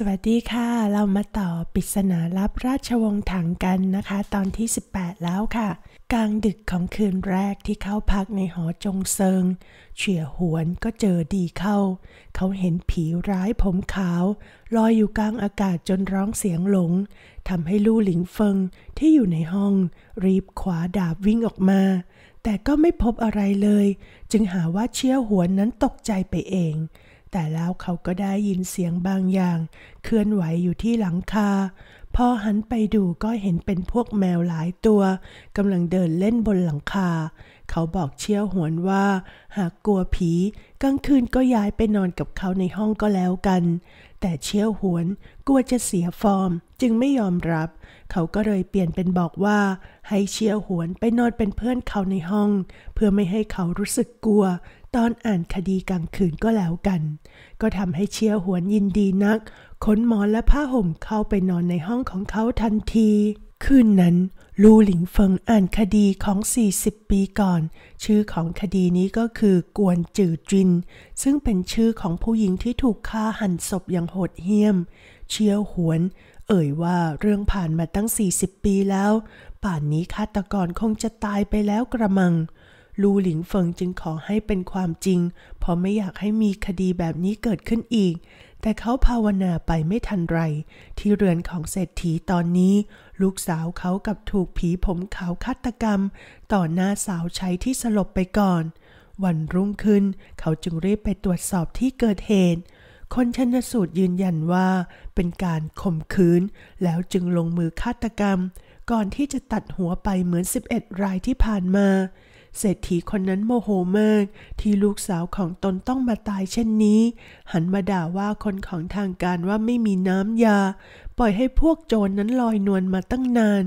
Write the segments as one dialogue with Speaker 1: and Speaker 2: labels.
Speaker 1: สวัสดีค่ะ เรามาต่อปริศนาลับราชวงศ์ถังกันนะคะ ตอนที่ 18 แล้วค่ะ กลางดึกของคืนแรกที่เขาพักในหอจงเซิง เฉี่ยหวนก็เจอดีเข้า เขาเห็นผีร้ายผมขาว ลอยอยู่กลางอากาศจนร้องเสียงหลงทำให้ลู่หลิงเฟิงที่อยู่ในห้อง รีบขวาดาบวิ่งออกมา แต่ก็ไม่พบอะไรเลย จึงหาว่าเชี่ยหวนนั้นตกใจไปเองแต่แล้วเขาก็ได้ยินเสียงบางอย่าง เคลื่อนไหวอยู่ที่หลังคาพอหันไปดูก็เห็นเป็นพวกแมวหลายตัวกำลังเดินเล่นบนหลังคา เขาบอกเชี่ยวหวนว่า หากกลัวผี กลางคืนก็ย้ายไปนอนกับเขาในห้องก็แล้วกัน แต่เชี่ยวหวนกลัวจะเสียฟอร์ม จึงไม่ยอมรับ เขาก็เลยเปลี่ยนเป็นบอกว่า ให้เชี่ยวหวนไปนอนเป็นเพื่อนเขาในห้อง เพื่อไม่ให้เขารู้สึกกลัวตอนอ่านคดีกลางคืนก็แล้วกัน ก็ทำให้เชียวหวนยินดีนักขนหมอนและผ้าห่มเข้าไปนอนในห้องของเขาทันทีคืนนั้น ลู่หลิงเฟิงอ่านคดีของ 40 ปีก่อน ชื่อของคดีนี้ก็คือกวนจือจิน ซึ่งเป็นชื่อของผู้หญิงที่ถูกฆ่าหันศพอย่างโหดเหี้ยม เชียวหวน เอ่ยว่าเรื่องผ่านมาตั้ง 40 ปีแล้ว ป่านนี้ฆาตกรคงจะตายไปแล้วกระมังลูหลิงเฟิงจึงขอให้เป็นความจริง เพราะไม่อยากให้มีคดีแบบนี้เกิดขึ้นอีก แต่เขาภาวนาไปไม่ทันไร ที่เรือนของเศรษฐีตอนนี้ ลูกสาวเขากับถูกผีผมขาวฆาตกรรม ต่อหน้าสาวใช้ที่สลบไปก่อน วันรุ่งขึ้นเขาจึงรีบไปตรวจสอบที่เกิดเหตุ คนชนสูตรยืนยันว่าเป็นการข่มขืน แล้วจึงลงมือฆาตกรรม ก่อนที่จะตัดหัวไปเหมือน11รายที่ผ่านมาเศรษฐีคนนั้นโมโหมากที่ลูกสาวของตนต้องมาตายเช่นนี้ หันมาด่าว่าคนของทางการว่าไม่มีน้ำยาปล่อยให้พวกโจรนนั้นลอยนวลมาตั้งนาน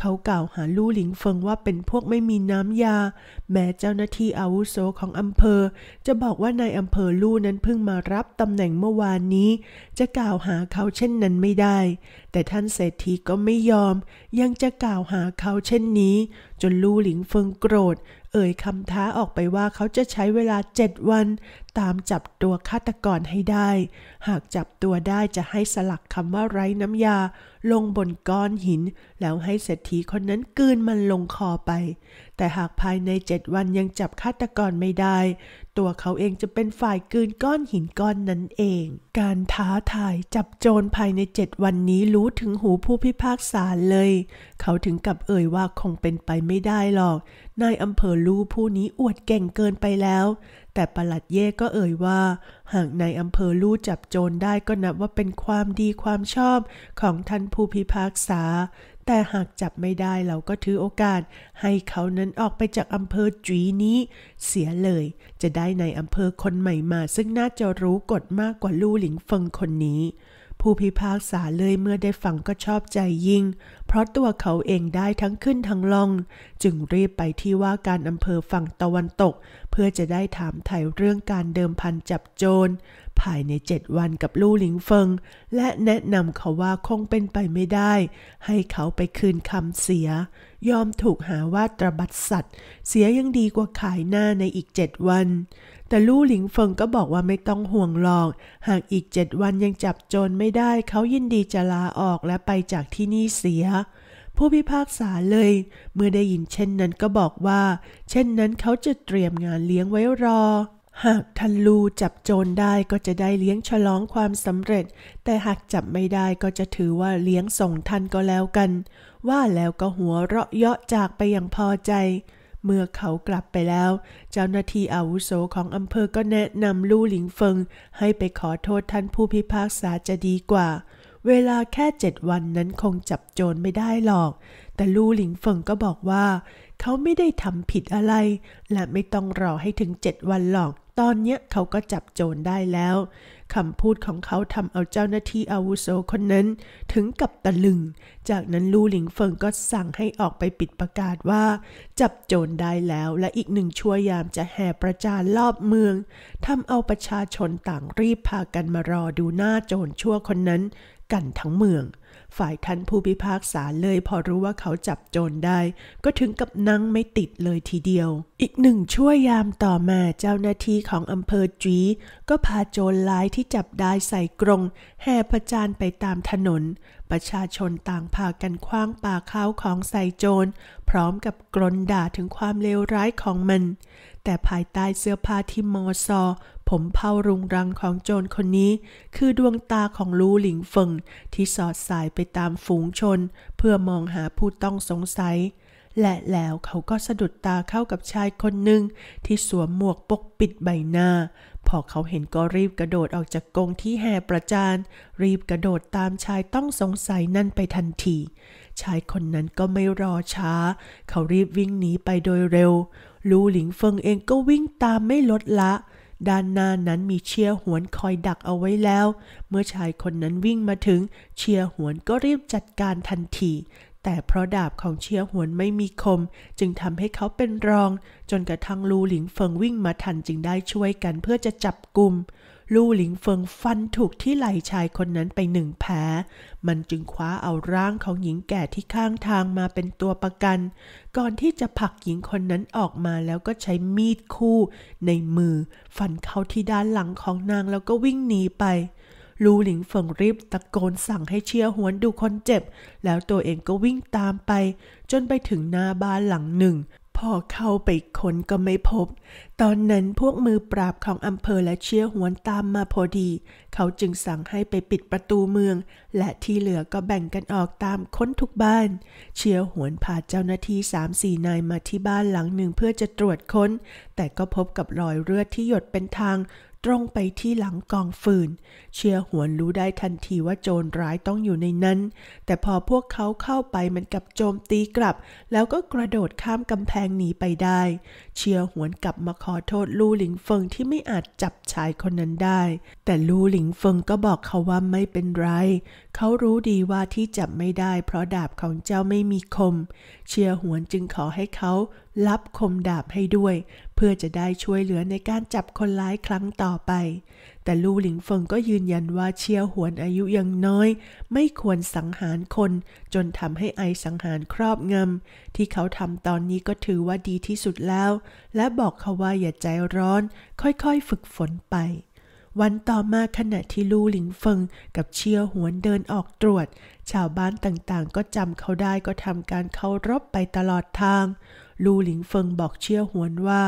Speaker 1: เขากล่าวหาลู่หลิงเฟิงว่าเป็นพวกไม่มีน้ำยา แม้เจ้าหน้าที่อาวุโสของอำเภอจะบอกว่านายอำเภอลู่นั้นเพิ่งมารับตำแหน่งเมื่อวานนี้ จะกล่าวหาเขาเช่นนั้นไม่ได้ แต่ท่านเศรษฐีก็ไม่ยอมยังจะกล่าวหาเขาเช่นนี้ จนลู่หลิงเฟิงโกรธ เอ่ยคำท้าออกไปว่าเขาจะใช้เวลาเจ็ดวันตามจับตัวฆาตกรให้ได้ หากจับตัวได้จะให้สลักคำว่าไร้น้ำยาลงบนก้อนหินแล้วให้เศรษฐีคนนั้นกืนมันลงคอไป แต่หากภายในเจ็ดวันยังจับฆาตกรไม่ได้ ตัวเขาเองจะเป็นฝ่ายกืนก้อนหินก้อนนั้นเอง การท้าทายจับโจรภายในเจ็ดวันนี้รู้ถึงหูผู้พิพากษาเลย เขาถึงกับเอ่ยว่าคงเป็นไปไม่ได้หรอก นายอำเภอลู้ผู้นี้อวดเก่งเกินไปแล้ว แต่ประหลัดเย่ก็เอ่ยว่าหากในอำเภอลู่จับโจรได้ก็นับว่าเป็นความดีความชอบของท่านผู้พิพากษา แต่หากจับไม่ได้เราก็ถือโอกาสให้เขานั้นออกไปจากอำเภอจีนี้ เสียเลยจะได้ในอำเภอคนใหม่มาซึ่งน่าจะรู้กฎมากกว่าลู่หลิงเฟิงคนนี้ผู้พิพากษาเลยเมื่อได้ฟังก็ชอบใจยิ่ง เพราะตัวเขาเองได้ทั้งขึ้นทั้งลง จึงรีบไปที่ว่าการอำเภอฝั่งตะวันตกเพื่อจะได้ถามไถ่เรื่องการเดิมพันจับโจรภายใน 7 วันกับลู่หลิงเฟิงและแนะนำเขาว่าคงเป็นไปไม่ได้ ให้เขาไปคืนคำเสีย ยอมถูกหาว่าตรบัดสัตว์ เสียยังดีกว่าขายหน้าในอีก7วัน แต่ลู่หลิงเฟิง ก็บอกว่าไม่ต้องห่วงหรอก หากอีก 7วันยังจับโจรไม่ได้เขายินดีจะลาออกและไปจากที่นี่เสีย ผู้พิพากษาเลย เมื่อได้ยินเช่นนั้นก็บอกว่า เช่นนั้นเขาจะเตรียมงานเลี้ยงไว้รอหากทันลูจับโจรได้ก็จะได้เลี้ยงฉลองความสำเร็จ แต่หากจับไม่ได้ก็จะถือว่าเลี้ยงส่งทันก็แล้วกัน ว่าแล้วก็หัวเราะเยาะจากไปอย่างพอใจ เมื่อเขากลับไปแล้ว เจ้าหน้าที่อาวุโสของอำเภอก็แนะนำลู่หลิงเฟิงให้ไปขอโทษท่านผู้พิพากษาจะดีกว่า เวลาแค่เจ็ดวันนั้นคงจับโจรไม่ได้หรอก แต่ลู่หลิงเฟิงก็บอกว่าเขาไม่ได้ทำผิดอะไร และไม่ต้องรอให้ถึงเจ็ดวันหรอกตอนเนี้ยเขาก็จับโจรได้แล้ว คำพูดของเขาทำเอาเจ้าหน้าที่อาวุโสคนนั้น ถึงกับตะลึง จากนั้นลู่หลิงเฟิงก็สั่งให้ออกไปปิดประกาศว่า จับโจรได้แล้ว และอีกหนึ่งชั่วยามจะแห่ประจานรอบเมืองทำเอาประชาชนต่างรีบพากันมารอดูหน้าโจรชั่วคนนั้น กันทั้งเมือง ฝ่ายท่านผู้พิพากษาเลยพอรู้ว่าเขาจับโจรได้ ก็ถึงกับนั่งไม่ติดเลยทีเดียว อีกหนึ่งชั่วยามต่อมาเจ้าหน้าที่ของอำเภอจีก็พาโจรลายที่จับได้ใส่กรงแห่ประจานไปตามถนน ประชาชนต่างพากันคว้างปากข้าวของใส่โจร พร้อมกับกรนด่าถึงความเลวร้ายของมัน แต่ภายใต้เสื้อผ้าที่มอซอผมเผารุงรังของโจรคนนี้ คือดวงตาของลูหลิงเฟิงที่สอดสายไปตามฝูงชนเพื่อมองหาผู้ต้องสงสัยและแล้วเขาก็สะดุดตาเข้ากับชายคนหนึ่งที่สวมหมวกปกปิดใบหน้า พอเขาเห็นก็รีบกระโดดออกจากกรงที่แห่ประจานรีบกระโดดตามชายต้องสงสัยนั่นไปทันทีชายคนนั้นก็ไม่รอช้า เขารีบวิ่งหนีไปโดยเร็วลูหลิงเฟิงเองก็วิ่งตามไม่ลดละ ด้านหน้านั้นมีเชียหวนคอยดักเอาไว้แล้ว เมื่อชายคนนั้นวิ่งมาถึง เชียหวนก็รีบจัดการทันทีแต่เพราะดาบของเชียหวนไม่มีคมจึงทำให้เขาเป็นรองจนกระทั่งลู่หลิงเฟิงวิ่งมาทันจึงได้ช่วยกันเพื่อจะจับกลุ่มลู่หลิงเฟิงฟันถูกที่ไหล่ชายคนนั้นไปหนึ่งแผล มันจึงคว้าเอาร่างของหญิงแก่ที่ข้างทางมาเป็นตัวประกัน ก่อนที่จะผลักหญิงคนนั้นออกมาแล้วก็ใช้มีดคู่ในมือฟันเข้าที่ด้านหลังของนางแล้วก็วิ่งหนีไปลู่หลิงเฟิงรีบตะโกนสั่งให้เชียหวนดูคนเจ็บ แล้วตัวเองก็วิ่งตามไป จนไปถึงหน้าบ้านหลังหนึ่งพอเข้าไปคนก็ไม่พบ ตอนนั้นพวกมือปราบของอำเภอและเชียหวนตามมาพอดี เขาจึงสั่งให้ไปปิดประตูเมือง และที่เหลือก็แบ่งกันออกตามค้นทุกบ้าน เชียหวนพาเจ้าหน้าที่สามสี่นายมาที่บ้านหลังหนึ่งเพื่อจะตรวจค้นแต่ก็พบกับรอยเลือดที่หยดเป็นทางตรงไปที่หลังกองฟืนเชียร์หวนรู้ได้ทันทีว่าโจรร้ายต้องอยู่ในนั้น แต่พอพวกเขาเข้าไปมันกับโจมตีกลับ แล้วก็กระโดดข้ามกำแพงหนีไปได้ เชียร์หวนกลับมาขอโทษลู่หลิงเฟิงที่ไม่อาจจับชายคนนั้นได้ แต่ลู่หลิงเฟิงก็บอกเขาว่าไม่เป็นไร เขารู้ดีว่าที่จับไม่ได้ เพราะดาบของเจ้าไม่มีคม เชียร์หวนจึงขอให้เขารับคมดาบให้ด้วยพื่อจะได้ช่วยเหลือในการจับคนร้ายครั้งต่อไป แต่ลู่หลิงเฟิงก็ยืนยันว่าเชียวหวนอายุยังน้อย ไม่ควรสังหารคน จนทำให้ไอสังหารครอบงำที่เขาทำตอนนี้ก็ถือว่าดีที่สุดแล้ว และบอกเขาว่าอย่าใจร้อน ค่อยๆฝึกฝนไป วันต่อมาขณะที่ลู่หลิงเฟิงกับเชียวหวนเดินออกตรวจ ชาวบ้านต่างๆ ก็จำเขาได้ก็ทำการเคารพไปตลอดทางลู่หลิงเฟิงบอกเชี่ยวหวนว่า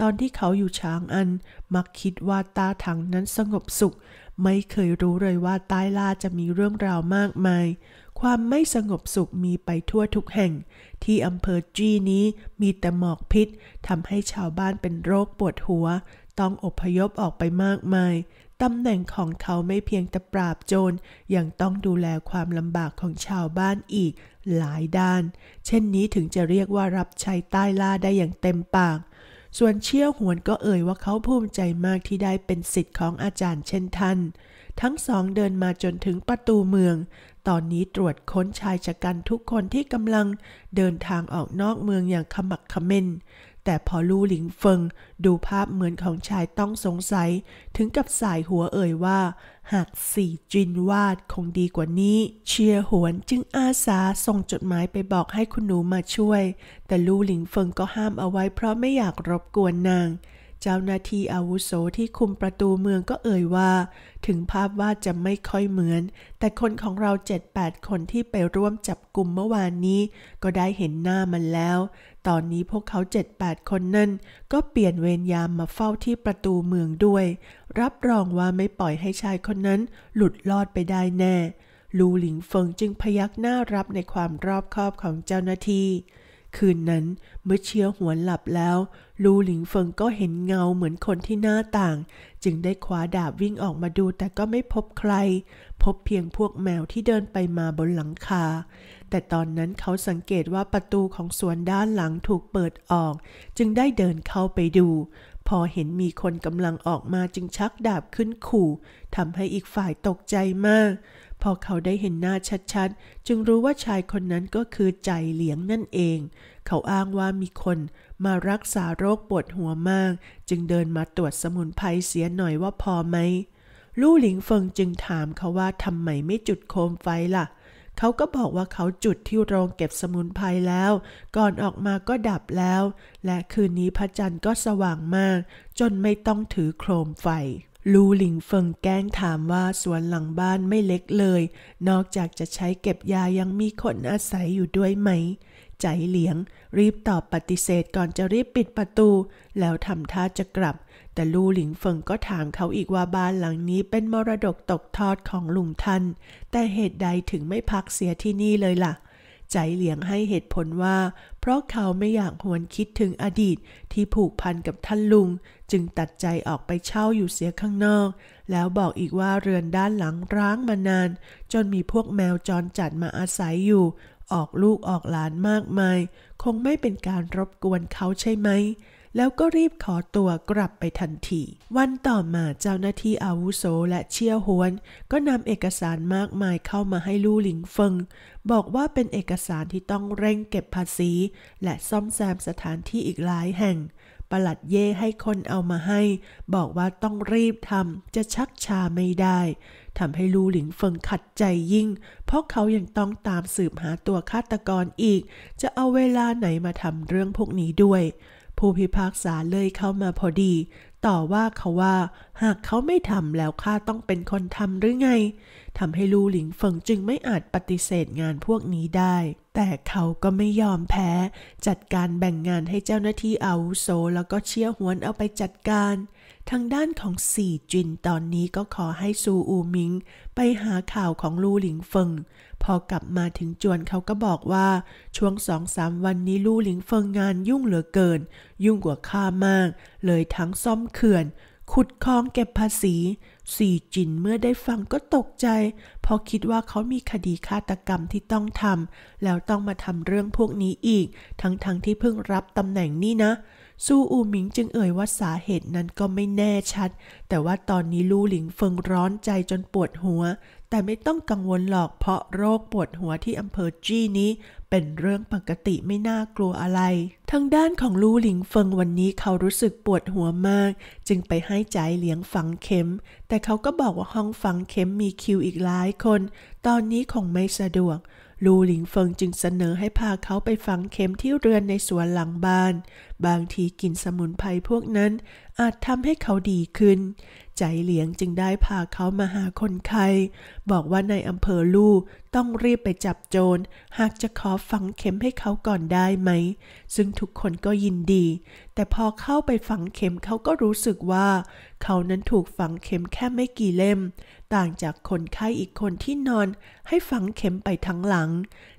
Speaker 1: ตอนที่เขาอยู่ช้างอัน มักคิดว่าตาถังนั้นสงบสุข ไม่เคยรู้เลยว่าใต้ล่าจะมีเรื่องราวมากมาย ความไม่สงบสุขมีไปทั่วทุกแห่ง ที่อำเภอจี้นี้มีแต่หมอกพิษทำให้ชาวบ้านเป็นโรคปวดหัว ต้องอพยพออกไปมากมายตำแหน่งของเขาไม่เพียงแต่ปราบโจร ยังต้องดูแลความลำบากของชาวบ้านอีก หลายด้าน เช่นนี้ถึงจะเรียกว่ารับใช้ใต้ล่าได้อย่างเต็มปาก ส่วนเชี่ยวหวนก็เอ่ยว่าเขาภูมิใจมากที่ได้เป็นสิทธิ์ของอาจารย์เช่นท่าน ทั้งสองเดินมาจนถึงประตูเมือง ตอนนี้ตรวจค้นชายชะกันทุกคนที่กำลังเดินทางออกนอกเมืองอย่างขมักขม้นแต่พอลู่หลิงเฟิงดูภาพเหมือนของชายต้องสงสัย ถึงกับสายหัวเอ่ยว่า หากสี่จินวาดคงดีกว่านี้ เชียหวนจึงอาสาส่งจดหมายไปบอกให้คุณหนูมาช่วย แต่ลู่หลิงเฟิงก็ห้ามเอาไว้เพราะไม่อยากรบกวนนาง เจ้าหน้าที่อาวุโสที่คุมประตูเมืองก็เอ่ยว่า ถึงภาพวาดจะไม่ค่อยเหมือน แต่คนของเราเจ็ดแปดคนที่ไปร่วมจับกลุ่มเมื่อวานนี้ก็ได้เห็นหน้ามันแล้วตอนนี้พวกเขาเจ็ดแปดคนนั้นก็เปลี่ยนเวรยามมาเฝ้าที่ประตูเมืองด้วย รับรองว่าไม่ปล่อยให้ชายคนนั้นหลุดลอดไปได้แน่ ลูหลิงเฟิงจึงพยักหน้ารับในความรอบคอบของเจ้าหน้าที่คืนนั้นเมื่อเชียวหัวหลับแล้ว ลูหลิงเฟิงก็เห็นเงาเหมือนคนที่หน้าต่าง จึงได้คว้าดาบวิ่งออกมาดูแต่ก็ไม่พบใคร พบเพียงพวกแมวที่เดินไปมาบนหลังคา แต่ตอนนั้นเขาสังเกตว่าประตูของสวนด้านหลังถูกเปิดออก จึงได้เดินเข้าไปดู พอเห็นมีคนกำลังออกมาจึงชักดาบขึ้นขู่ทำให้อีกฝ่ายตกใจมากพอเขาได้เห็นหน้าชัดๆ จึงรู้ว่าชายคนนั้นก็คือใจเหลียงนั่นเอง เขาอ้างว่ามีคนมารักษาโรคปวดหัวมาก จึงเดินมาตรวจสมุนไพรเสียหน่อยว่าพอไหม ลู่หลิงเฟิงจึงถามเขาว่าทำไมไม่จุดโคมไฟล่ะ เขาก็บอกว่าเขาจุดที่โรงเก็บสมุนไพรแล้ว ก่อนออกมาก็ดับแล้ว และคืนนี้พระจันทร์ก็สว่างมาก จนไม่ต้องถือโคมไฟลูหลิงเฟิงแกล้งถามว่าสวนหลังบ้านไม่เล็กเลย นอกจากจะใช้เก็บยายังมีคนอาศัยอยู่ด้วยไหม ใจเหลียงรีบตอบปฏิเสธก่อนจะรีบปิดประตูแล้วทำท่าจะกลับ แต่ลูหลิงเฟิงก็ถามเขาอีกว่าบ้านหลังนี้เป็นมรดกตกทอดของลุงท่าน แต่เหตุใดถึงไม่พักเสียที่นี่เลยละ่ะใจเหลียงให้เหตุผลว่า เพราะเขาไม่อยากหวนคิดถึงอดีตที่ผูกพันกับท่านลุง จึงตัดใจออกไปเช่าอยู่เสียข้างนอก แล้วบอกอีกว่าเรือนด้านหลังร้างมานาน จนมีพวกแมวจรจัดมาอาศัยอยู่ ออกลูกออกหลานมากมาย คงไม่เป็นการรบกวนเขาใช่ไหมแล้วก็รีบขอตัวกลับไปทันที วันต่อมาเจ้าหน้าที่อาวุโสและเชี่ยวฮวน ก็นำเอกสารมากมายเข้ามาให้ลู่หลิงเฟิงบอกว่าเป็นเอกสารที่ต้องเร่งเก็บภาษี และซ่อมแซมสถานที่อีกหลายแห่งประหลัดเย่ให้คนเอามาให้ บอกว่าต้องรีบทำจะชักชาไม่ได้ ทำให้ลูหลิงเฟิงขัดใจยิ่ง เพราะเขายังต้องตามสืบหาตัวฆาตกรอีก จะเอาเวลาไหนมาทำเรื่องพวกนี้ด้วยผู้พิพากษาเลยเข้ามาพอดี ต่อว่าเขาว่าหากเขาไม่ทำแล้วข้าต้องเป็นคนทำหรือไงทำให้ลูหลิงเฟิงจึงไม่อาจปฏิเสธงานพวกนี้ได้ แต่เขาก็ไม่ยอมแพ้ จัดการแบ่งงานให้เจ้าหน้าที่อาวุโสแล้วก็เชี่ยหวนเอาไปจัดการทางด้านของสี่จินตอนนี้ก็ขอให้ซูอูมิง ไปหาข่าวของลู่หลิงเฟิงพอกลับมาถึงจวนเขาก็บอกว่า ช่วงสองสามวันนี้ลู่หลิงเฟิงงานยุ่งเหลือเกิน ยุ่งกว่าข้ามาก เลยทั้งซ่อมเขื่อนขุดคลองเก็บภาษีสี่จินเมื่อได้ฟังก็ตกใจ พอคิดว่าเขามีคดีฆาตกรรมที่ต้องทำแล้วต้องมาทำเรื่องพวกนี้อีก ทั้งๆทที่เพิ่งรับตำแหน่งนี่นะเซูอูหมิงจึงเอ่ยว่าสาเหตุนั้นก็ไม่แน่ชัด แต่ว่าตอนนี้ลู่หลิงเฟิงร้อนใจจนปวดหัว แต่ไม่ต้องกังวลหรอกเพราะโรคปวดหัวที่อำเภอจี้นี้ เป็นเรื่องปกติไม่น่ากลัวอะไร ทางด้านของลู่หลิงเฟิงวันนี้เขารู้สึกปวดหัวมาก จึงไปให้ใจเลี้ยงฝังเข็ม แต่เขาก็บอกว่าห้องฝังเข็มมีคิวอีกหลายคน ตอนนี้คงไม่สะดวกลูหลิงเฟิงจึงเสนอให้พาเขาไปฝังเข็มที่เรือนในสวนหลังบ้าน บางทีกินสมุนไพรพวกนั้นอาจทำให้เขาดีขึ้นใจเลี้ยงจึงได้พาเขามาหาคนไข้บอกว่าในอำเภอลู่ต้องรีบไปจับโจร หากจะขอฝังเข็มให้เขาก่อนได้ไหม ซึ่งทุกคนก็ยินดี แต่พอเข้าไปฝังเข็มเขาก็รู้สึกว่า เขานั้นถูกฝังเข็มแค่ไม่กี่เล่ม ต่างจากคนไข้อีกคนที่นอนให้ฝังเข็มไปทั้งหลัง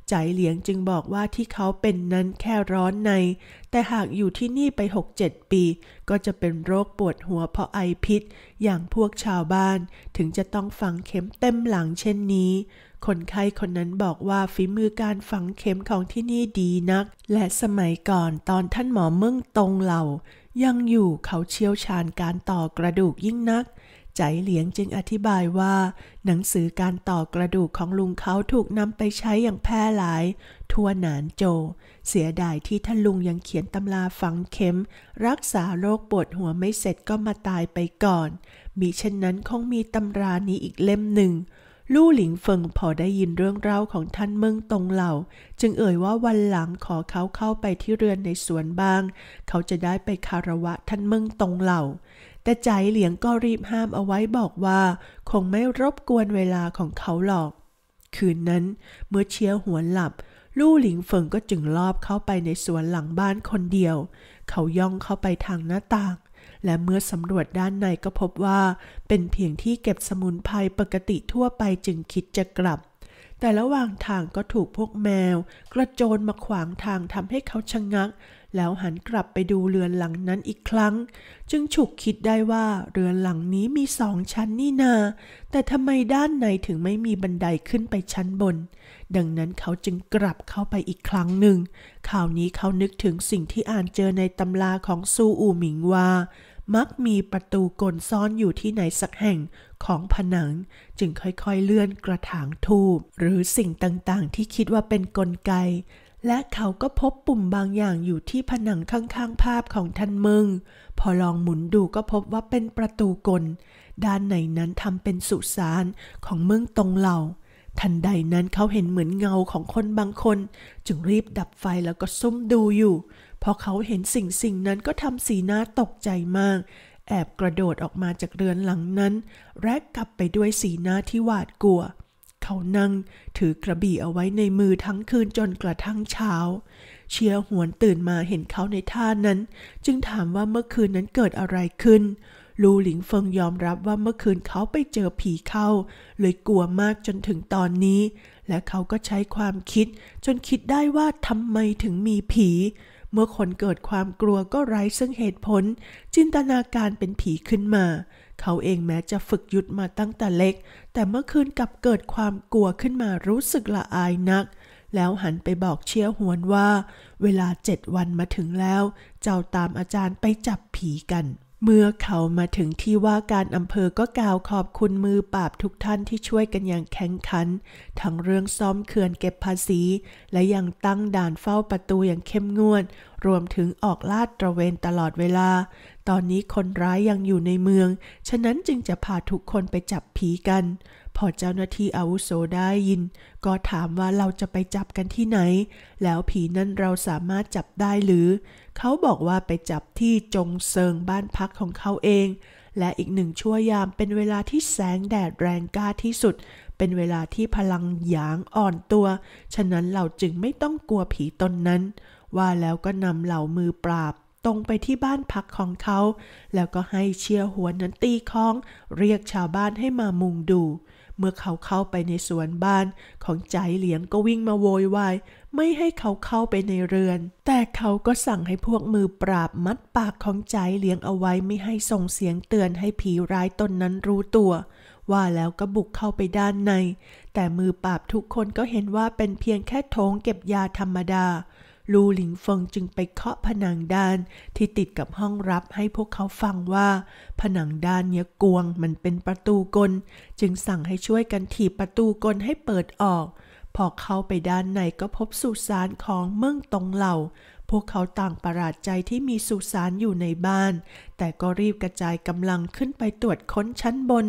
Speaker 1: ใจเหลียงจึงบอกว่าที่เขาเป็นนั้นแค่ร้อนใน แต่หากอยู่ที่นี่ไป 6-7ปีก็จะเป็นโรคปวดหัวเพราะไอพิษอย่างพวกชาวบ้านถึงจะต้องฝังเข็มเต็มหลังเช่นนี้ คนไข้คนนั้นบอกว่าฝีมือการฝังเข็มของที่นี่ดีนัก และสมัยก่อนตอนท่านหมอเมืองตรงเหล่า ยังอยู่เขาเชี่ยวชาญการต่อกระดูกยิ่งนักใจเหลียงจึงอธิบายว่า หนังสือการต่อกระดูกของลุงเขาถูกนำไปใช้อย่างแพร่หลายทั่วหนานโจ เสียดายที่ท่านลุงยังเขียนตำราฝังเข็มรักษาโรคปวดหัวไม่เสร็จก็มาตายไปก่อนมิเช่นนั้นคงมีตำรานี้อีกเล่มหนึ่ง ลู่หลิงเฟิงพอได้ยินเรื่องราวของท่านเมืองตรงเหล่า จึงเอ่ยว่าวันหลังขอเขาเข้าไปที่เรือนในสวนบ้าง เขาจะได้ไปคารวะท่านเมืองตรงเหล่าแต่ใจเหลียงก็รีบห้ามเอาไว้บอกว่าคงไม่รบกวนเวลาของเขาหรอก คืนนั้นเมื่อเชียหัวหลับ ลู่หลิงเฟิงก็จึงลอบเข้าไปในสวนหลังบ้านคนเดียว เขาย่องเข้าไปทางหน้าต่าง และเมื่อสำรวจด้านในก็พบว่าเป็นเพียงที่เก็บสมุนไพรปกติทั่วไปจึงคิดจะกลับ แต่ระหว่างทางก็ถูกพวกแมวกระโจนมาขวางทางทำให้เขาชะงงักแล้วหันกลับไปดูเรือนหลังนั้นอีกครั้ง จึงฉุกคิดได้ว่าเรือนหลังนี้มีสองชั้นนี่นา แต่ทำไมด้านในถึงไม่มีบันไดขึ้นไปชั้นบน ดังนั้นเขาจึงกลับเข้าไปอีกครั้งหนึ่งคราวนี้เขานึกถึงสิ่งที่อ่านเจอในตำราของซูอูหมิงว่ามักมีประตูกลซ่อนอยู่ที่ไหนสักแห่งของผนังจึงค่อยๆ เลื่อนกระถางทูบหรือสิ่งต่างๆที่คิดว่าเป็นนกลไกและเขาก็พบปุ่มบางอย่างอยู่ที่ผนังข้างๆ ภาพของท่านมึงพอลองหมุนดูก็พบว่าเป็นประตูกล ด้านในนั้นทำเป็นสุสานของเมืองตรงเหล่า ทันใดนั้นเขาเห็นเหมือนเงาของคนบางคน จึงรีบดับไฟแล้วก็ซุ่มดูอยู่ พอเขาเห็นสิ่งสิ่งนั้นก็ทำสีหน้าตกใจมาก แอบกระโดดออกมาจากเรือนหลังนั้น แลกกลับไปด้วยสีหน้าที่หวาดกลัวเขานั่งถือกระบี่เอาไว้ในมือทั้งคืนจนกระทั่งเช้า เชียหวนตื่นมาเห็นเขาในท่านั้น จึงถามว่าเมื่อคืนนั้นเกิดอะไรขึ้น ลูหลิงเฟิงยอมรับว่าเมื่อคืนเขาไปเจอผีเข้า เลยกลัวมากจนถึงตอนนี้ และเขาก็ใช้ความคิดจนคิดได้ว่าทำไมถึงมีผี เมื่อคนเกิดความกลัวก็ไร้ซึ่งเหตุผลจินตนาการเป็นผีขึ้นมาเขาเองแม้จะฝึกหยุดมาตั้งแต่เล็ก แต่เมื่อคืนกลับเกิดความกลัวขึ้นมารู้สึกละอายนัก แล้วหันไปบอกเชี่ยวหวนว่า เวลาเจ็ดวันมาถึงแล้ว เจ้าตามอาจารย์ไปจับผีกันเมื่อเขามาถึงที่ว่าการอำเภอก็กล่าวขอบคุณมือปราบทุกท่านที่ช่วยกันอย่างแข็งขัน ทั้งเรื่องซ่อมเขื่อนเก็บภาษี และยังตั้งด่านเฝ้าประตูอย่างเข้มงวด รวมถึงออกลาดตระเวนตลอดเวลา ตอนนี้คนร้ายยังอยู่ในเมือง ฉะนั้นจึงจะพาทุกคนไปจับผีกันพอเจ้าหน้าที่อาวุโสได้ยินก็ถามว่าเราจะไปจับกันที่ไหนแล้วผีนั่นเราสามารถจับได้หรือเขาบอกว่าไปจับที่จงเซิงบ้านพักของเขาเองและอีกหนึ่งชั่วยามเป็นเวลาที่แสงแดดแรงกล้าที่สุดเป็นเวลาที่พลังหยางอ่อนตัวฉะนั้นเราจึงไม่ต้องกลัวผีตนนั้นว่าแล้วก็นำเหล่ามือปราบตรงไปที่บ้านพักของเขาแล้วก็ให้เชียร์หัวนั้นตีค้องเรียกชาวบ้านให้มามุงดูเมื่อเขาเข้าไปในสวนบ้าน ของใจเหลียงก็วิ่งมาโวยวายไม่ให้เขาเข้าไปในเรือน แต่เขาก็สั่งให้พวกมือปราบมัดปากของใจเหลียงเอาไว้ไม่ให้ส่งเสียงเตือนให้ผีร้ายตนนั้นรู้ตัว ว่าแล้วก็บุกเข้าไปด้านใน แต่มือปราบทุกคนก็เห็นว่าเป็นเพียงแค่โถงเก็บยาธรรมดาลู่หลิงเฟิงจึงไปเคาะผนังด้านที่ติดกับห้องรับให้พวกเขาฟังว่าผนังด้านเนี้ยกวงมันเป็นประตูกลจึงสั่งให้ช่วยกันถีบประตูกลให้เปิดออกพอเข้าไปด้านในก็พบสุสานของเมืองตงเหล่าพวกเขาต่างประหลาดใจที่มีสุสานอยู่ในบ้านแต่ก็รีบกระจายกำลังขึ้นไปตรวจค้นชั้นบน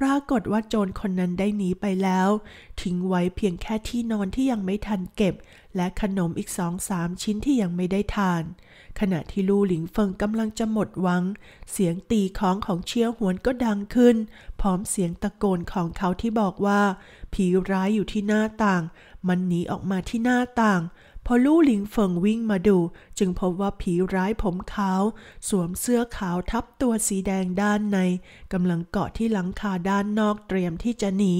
Speaker 1: ปรากฏว่าโจรคนนั้นได้หนีไปแล้วทิ้งไว้เพียงแค่ที่นอนที่ยังไม่ทันเก็บ และขนมอีกสองสามชิ้นที่ยังไม่ได้ทาน ขณะที่ลู่หลิงเฟิงกำลังจะหมดหวัง เสียงตีของของเชี่ยวหวนก็ดังขึ้น พร้อมเสียงตะโกนของเขาที่บอกว่า ผีร้ายอยู่ที่หน้าต่าง มันหนีออกมาที่หน้าต่างพอลู่หลิงเฟิงวิ่งมาดู จึงพบว่าผีร้ายผมขาว สวมเสื้อขาวทับตัวสีแดงด้านใน กำลังเกาะที่หลังคาด้านนอกเตรียมที่จะหนี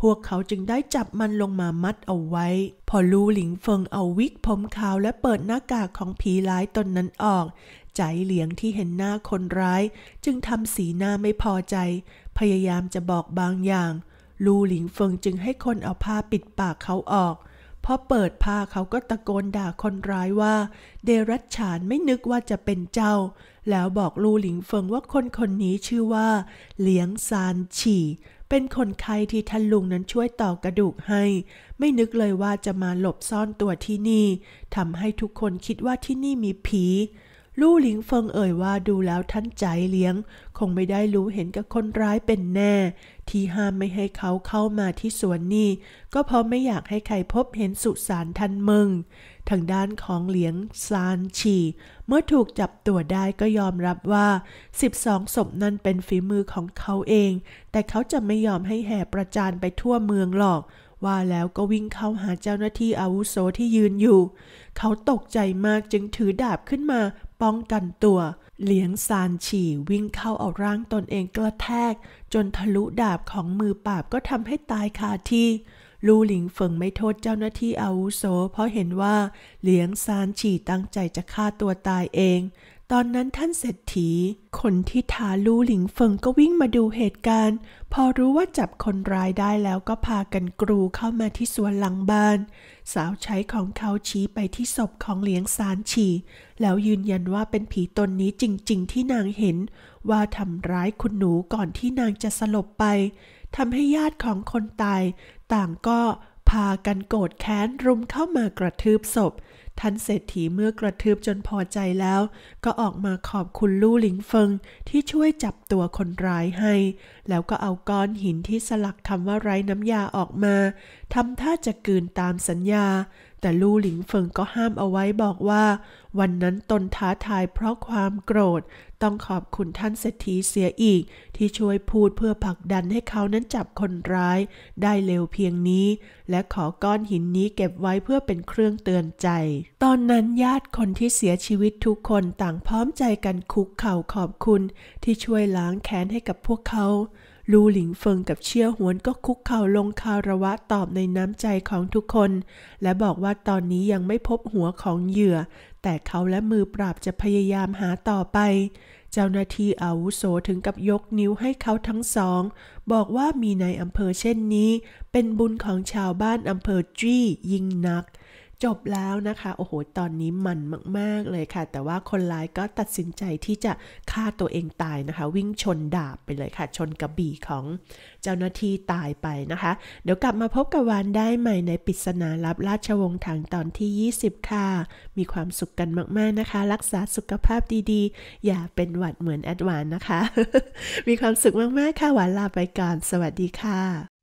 Speaker 1: พวกเขาจึงได้จับมันลงมามัดเอาไว้ พอลู่หลิงเฟิงเอาวิกผมขาวและเปิดหน้ากากของผีร้ายตนนั้นออก ใจเหลียงที่เห็นหน้าคนร้าย จึงทำสีหน้าไม่พอใจ พยายามจะบอกบางอย่างลู่หลิงเฟิงจึงให้คนเอาผ้าปิดปากเขาออกพอเปิดผ้าเขาก็ตะโกนด่าคนร้ายว่า เดรัจฉานไม่นึกว่าจะเป็นเจ้า แล้วบอกลูหลิงเฟิงว่าคนคนนี้ชื่อว่าเหลียงซานฉี่ เป็นคนไข้ที่ท่านลุงนั้นช่วยต่อกระดูกให้ ไม่นึกเลยว่าจะมาหลบซ่อนตัวที่นี่ทำให้ทุกคนคิดว่าที่นี่มีผีลู่หลิงเฟิงเอ่ยว่าดูแล้วท่านใจเลี้ยงคงไม่ได้รู้เห็นกับคนร้ายเป็นแน่ ที่ห้ามไม่ให้เขาเข้ามาที่สวนนี่ ก็เพราะไม่อยากให้ใครพบเห็นสุสานท่านมึงทางด้านของเหลียงซานฉี เมื่อถูกจับตัวได้ก็ยอมรับว่า 12ศพนั้นเป็นฝีมือของเขาเอง แต่เขาจะไม่ยอมให้แห่ประจานไปทั่วเมืองหรอก ว่าแล้วก็วิ่งเข้าหาเจ้าหน้าที่อาวุโสที่ยืนอยู่ เขาตกใจมากจึงถือดาบขึ้นมาป้องกันตัว เหลียงซานฉี่วิ่งเข้าเอาร่างตนเองกระแทก จนทะลุดาบของมือปราบก็ทำให้ตายคาที่ ลู่หลิงเฟิงไม่โทษเจ้าหน้าที่อาวุโสเพราะเห็นว่า เหลียงซานฉี่ตั้งใจจะฆ่าตัวตายเองตอนนั้นท่านเศรษฐี คนที่ทาลูหลิงเฟิงก็วิ่งมาดูเหตุการณ์ พอรู้ว่าจับคนร้ายได้แล้วก็พากันกรูเข้ามาที่สวนหลังบ้าน สาวใช้ของเขาชี้ไปที่ศพของเหลียงซานฉีแล้วยืนยันว่าเป็นผีตนนี้จริงๆ ที่นางเห็น ว่าทำร้ายคุณหนูก่อนที่นางจะสลบไปทำให้ญาติของคนตาย ต่างก็พากันโกรธแค้นรุมเข้ามากระทืบศพท่านเศรษฐีเมื่อกระทืบจนพอใจแล้วก็ออกมาขอบคุณลู่หลิงเฟิงที่ช่วยจับตัวคนร้ายให้ แล้วก็เอาก้อนหินที่สลักคำว่าไร้น้ำยาออกมาทำท่าจะกืนตามสัญญาแต่ลู่หลิงเฟิงก็ห้ามเอาไว้บอกว่า วันนั้นตนท้าทายเพราะความโกรธต้องขอบคุณท่านเศรษฐีเสียอีกที่ช่วยพูดเพื่อผลักดันให้เขานั้นจับคนร้าย ได้เร็วเพียงนี้ และขอก้อนหินนี้เก็บไว้เพื่อเป็นเครื่องเตือนใจ ตอนนั้นญาติคนที่เสียชีวิตทุกคนต่างพร้อมใจกันคุกเข่าขอบคุณ ที่ช่วยล้างแค้นให้กับพวกเขาลูหลิงเฟิงกับเชี่ยวหวนก็คุกเข่าลงคารวะตอบในน้ำใจของทุกคนและบอกว่าตอนนี้ยังไม่พบหัวของเหยื่อแต่เขาและมือปราบจะพยายามหาต่อไปเจ้าหน้าที่อาวุโสถึงกับยกนิ้วให้เขาทั้งสองบอกว่ามีในอำเภอเช่นนี้เป็นบุญของชาวบ้านอำเภอจี้ยิ่งนักจบแล้วนะคะ โอ้โห ตอนนี้มันมาก ๆ เลยค่ะ แต่ว่าคนร้ายก็ตัดสินใจที่จะฆ่าตัวเองตายนะคะ วิ่งชนดาบไปเลยค่ะ ชนกระบี่ของเจ้าหน้าที่ตายไปนะคะ เดี๋ยวกลับมาพบกับวานได้ใหม่ในปริศนาลับราชวงศ์ทางตอนที่ 20 ค่ะ มีความสุขกันมากๆนะคะ รักษาสุขภาพดีๆ อย่าเป็นหวัดเหมือนแอดวานนะคะ มีความสุขมากๆค่ะหวานลาไปก่อน สวัสดีค่ะ